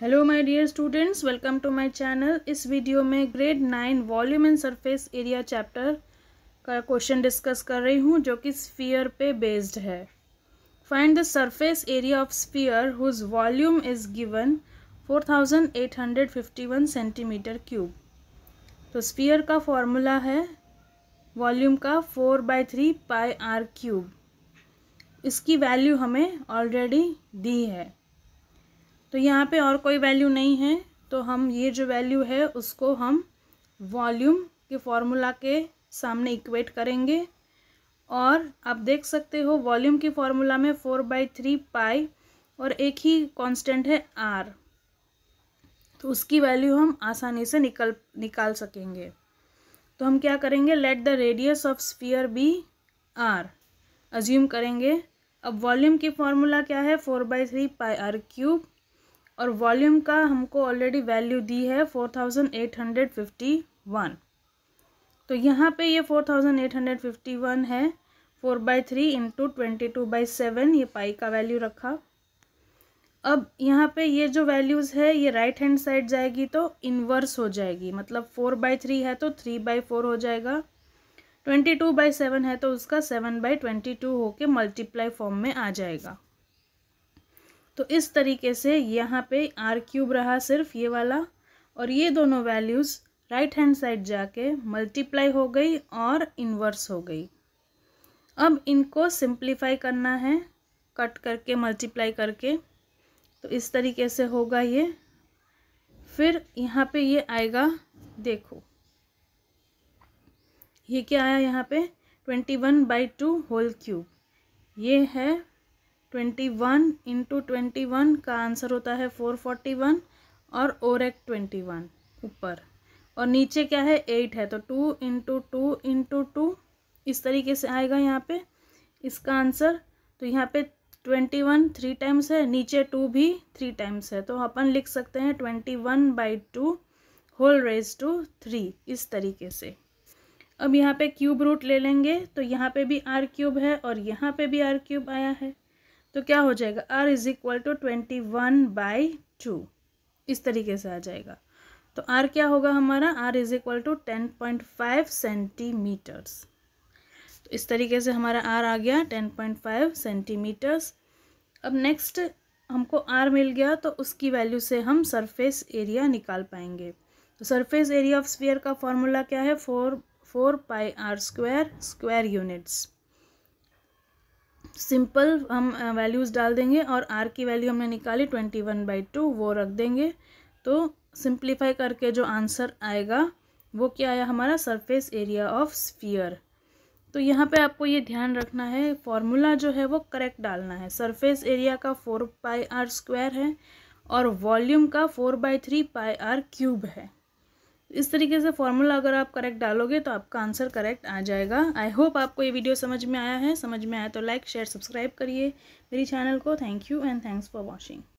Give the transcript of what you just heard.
hello my dear students welcome to my channel इस video में grade nine volume and surface area chapter का question discuss कर रही हूँ जो कि स्फीयर पे बेस्ड है find the surface area of sphere whose volume is given 4851 centimetre cube तो स्फीयर का फॉर्मूला है वॉल्यूम का four by three pi are cube इसकी वैल्यू हमें ऑलरेडी दी है तो यहाँ पे और कोई वैल्यू नहीं है तो हम ये जो वैल्यू है उसको हम वॉल्यूम के फॉर्मूला के सामने इक्वेट करेंगे और आप देख सकते हो वॉल्यूम के फॉर्मूला में फोर बाई थ्री पाई और एक ही कांस्टेंट है आर तो उसकी वैल्यू हम आसानी से निकल निकाल सकेंगे तो हम क्या करेंगे let the radius of sphere be r assume करेंगे अब वॉल्यूम की फॉर्मूला क्या है four by three pi are cube और वॉल्यूम का हमको ऑलरेडी वैल्यू दी है four thousand eight hundred fifty one तो यहाँ पे ये four thousand eight hundred fifty one है four by three into twenty two by seven ये पाई का वैल्यू रखा अब यहाँ पे ये जो वैल्यूज़ है ये राइट हैंड साइड जाएगी तो इन्वर्स हो जाएगी मतलब फोर बाई थ्री है तो थ्री बाई फोर हो जाएगा ट्वेंटी टू बाई सेवन है तो उसका सेवन बाई ट्वेंटी टू होके मल्टीप्लाई फॉर्म में आ जाएगा तो इस तरीके से यहाँ पे आर क्यूब रहा सिर्फ ये वाला और ये दोनों वैल्यूज़ राइट हैंड साइड जाके मल्टीप्लाई हो गई और इन्वर्स हो गई अब इनको सिंप्लीफाई करना है कट करके मल्टीप्लाई करके तो इस तरीके से होगा ये फिर यहाँ पे ये आएगा देखो ये क्या आया यहाँ पे twenty one by two whole cube ये है twenty one into twenty one का आंसर होता है फोर फोर्टी वन और ओरेक ट्वेंटी वन ऊपर और नीचे क्या है एट है तो two into two into two इस तरीके से आएगा यहाँ पे इसका आंसर तो यहाँ पे ट्वेंटी वन थ्री टाइम्स है नीचे टू भी थ्री टाइम्स है तो अपन लिख सकते हैं twenty one by two whole raise to three इस तरीके से अब यहाँ पे क्यूब रूट ले लेंगे तो यहाँ पे भी आर क्यूब है और यहाँ पे भी आर क्यूब आया है तो क्या हो जाएगा R is equal to twenty one by two इस तरीके से आ जाएगा तो आर क्या होगा हमारा R is equal to ten point five centimeters तो इस तरीके से हमारा आर आ गया टेन पॉइंट फाइव सेंटीमीटर्स अब नेक्स्ट हमको आर मिल गया तो उसकी वैल्यू से हम सरफेस एरिया निकाल पाएंगे तो सरफेस एरिया ऑफ स्फीयर का फॉर्मूला क्या है four four pi R square square units simple हम वैल्यूज़ डाल देंगे और आर की वैल्यू हमने निकाली ट्वेंटी वन बाई टू वो रख देंगे तो सिंप्लीफाई करके जो आंसर आएगा वो क्या आया हमारा सरफेस एरिया ऑफ स्फीयर तो यहाँ पे आपको ये ध्यान रखना है फॉर्मूला जो है वो करेक्ट डालना है सरफेस एरिया का फोर पाई आर स्क्वायर है और वॉल्यूम का four by three pi are cube है इस तरीके से फॉर्मूला अगर आप करेक्ट डालोगे तो आपका आंसर करेक्ट आ जाएगा आई होप आपको ये वीडियो समझ में आया है समझ में आया तो लाइक शेयर सब्सक्राइब करिए मेरी चैनल को thank you and thanks for watching